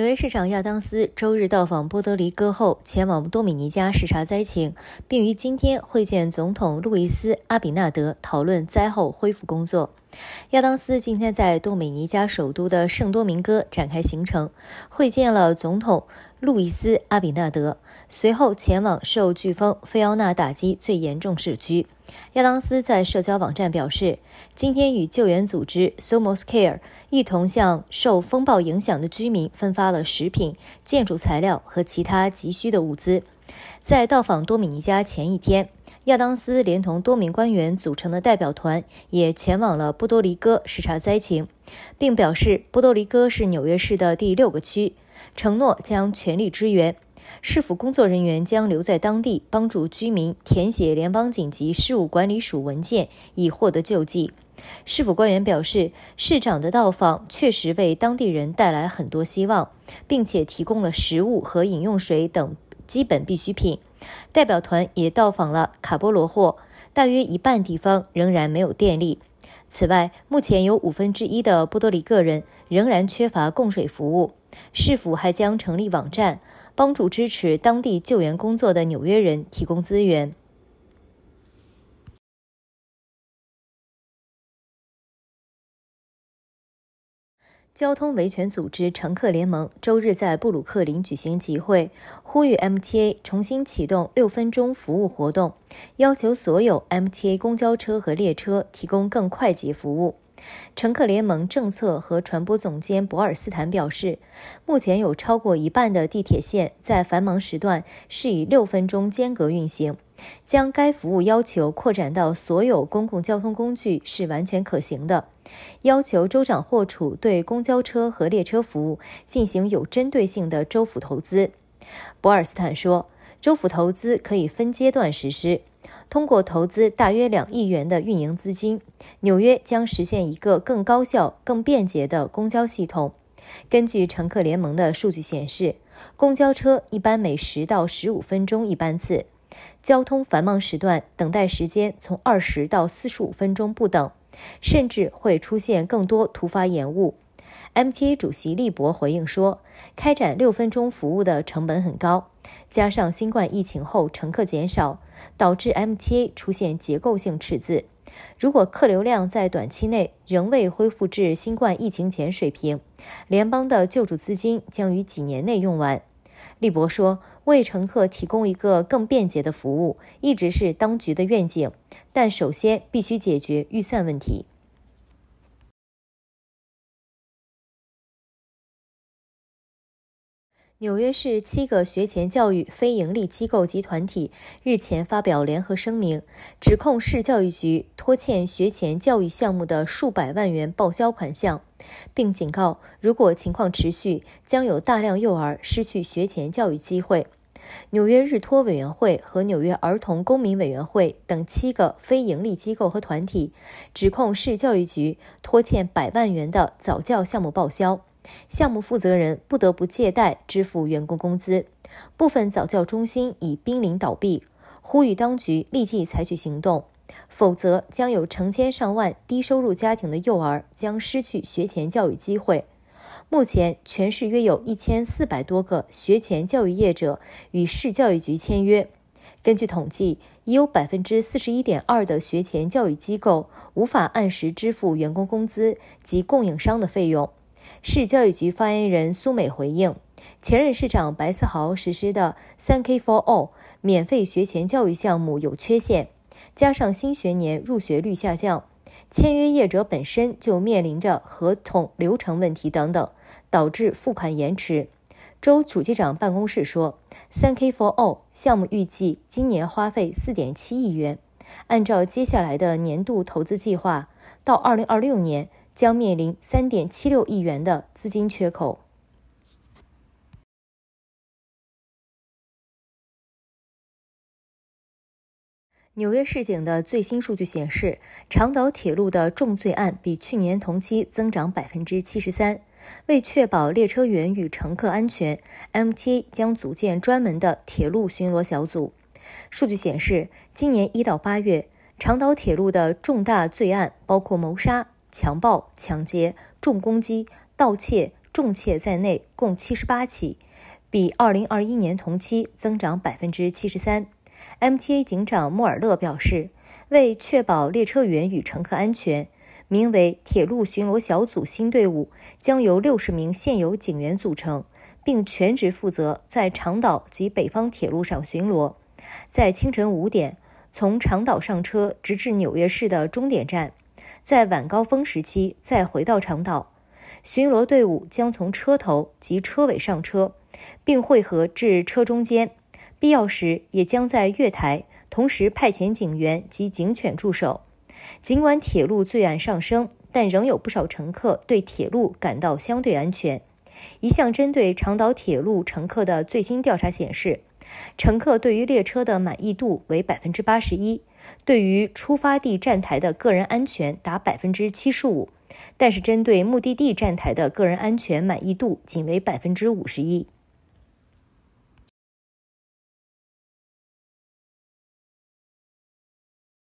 纽约市长亚当斯周日到访波德黎戈后，前往多米尼加视察灾情，并于今天会见总统路易斯·阿比纳德，讨论灾后恢复工作。亚当斯今天在多米尼加首都的圣多明哥展开行程，会见了总统路易斯·阿比纳德，随后前往受飓风菲奥娜打击最严重市区。亚当斯在社交网站表示，今天与救援组织 Somos Care 一同向受风暴影响的居民分发了食品、建筑材料和其他急需的物资。在到访多米尼加前一天。亚当斯连同多名官员组成的代表团也前往了波多黎各视察灾情，并表示波多黎各是纽约市的第六个区，承诺将全力支援。市府工作人员将留在当地帮助居民填写联邦紧急事务管理署文件，以获得救济。市府官员表示，市长的到访确实为当地人带来很多希望，并且提供了食物和饮用水等基本必需品。代表团也到访了卡波罗霍，大约一半地方仍然没有电力。此外，目前有五分之一的波多黎各人仍然缺乏供水服务。市府还将成立网站，帮助支持当地救援工作的纽约人提供资源。交通维权组织乘客联盟周日在布鲁克林举行集会，呼吁 MTA 重新启动六分钟服务活动，要求所有 MTA 公交车和列车提供更快捷服务。乘客联盟政策和传播总监博尔斯坦表示，目前有超过一半的地铁线在繁忙时段是以六分钟间隔运行，将该服务要求扩展到所有公共交通工具是完全可行的。要求州长霍楚对公交车和列车服务进行有针对性的州府投资。博尔斯坦说，州府投资可以分阶段实施，通过投资大约两亿元的运营资金，纽约将实现一个更高效、更便捷的公交系统。根据乘客联盟的数据显示，公交车一般每十到十五分钟一班次，交通繁忙时段等待时间从二十到四十五分钟不等。甚至会出现更多突发延误。MTA 主席利博回应说：“开展六分钟服务的成本很高，加上新冠疫情后乘客减少，导致 MTA 出现结构性赤字。如果客流量在短期内仍未恢复至新冠疫情前水平，联邦的救助资金将于几年内用完。”利博说：“为乘客提供一个更便捷的服务，一直是当局的愿景。”但首先必须解决预算问题。纽约市七个学前教育非营利机构及团体日前发表联合声明，指控市教育局拖欠学前教育项目的数百万元报销款项，并警告，如果情况持续，将有大量幼儿失去学前教育机会。纽约日托委员会和纽约儿童公民委员会等七个非营利机构和团体，指控市教育局拖欠百万元的早教项目报销，项目负责人不得不借贷支付员工工资，部分早教中心已濒临倒闭，呼吁当局立即采取行动，否则将有成千上万低收入家庭的幼儿将失去学前教育机会。目前，全市约有一千四百多个学前教育业者与市教育局签约。根据统计，已有百分之四十一点二的学前教育机构无法按时支付员工工资及供应商的费用。市教育局发言人苏美回应，前任市长白思豪实施的“三 K for all” 免费学前教育项目有缺陷，加上新学年入学率下降。签约业者本身就面临着合同流程问题等等，导致付款延迟。州主机长办公室说，3K for All 项目预计今年花费4.7亿元，按照接下来的年度投资计划，到2026年将面临3.76亿元的资金缺口。纽约市警的最新数据显示，长岛铁路的重罪案比去年同期增长百分之七十三。为确保列车员与乘客安全，MTA 将组建专门的铁路巡逻小组。数据显示，今年一到八月，长岛铁路的重大罪案包括谋杀、强暴、抢劫、重攻击、盗窃、重窃在内，共七十八起，比二零二一年同期增长百分之七十三。MTA 警长莫尔勒表示，为确保列车员与乘客安全，名为“铁路巡逻小组”新队伍将由六十名现有警员组成，并全职负责在长岛及北方铁路上巡逻。在清晨五点从长岛上车，直至纽约市的终点站，在晚高峰时期再回到长岛。巡逻队伍将从车头及车尾上车，并汇合至车中间。必要时也将在月台同时派遣警员及警犬驻守。尽管铁路罪案上升，但仍有不少乘客对铁路感到相对安全。一项针对长岛铁路乘客的最新调查显示，乘客对于列车的满意度为百分之八十一，对于出发地站台的个人安全达百分之七十五，但是针对目的地站台的个人安全满意度仅为百分之五十一。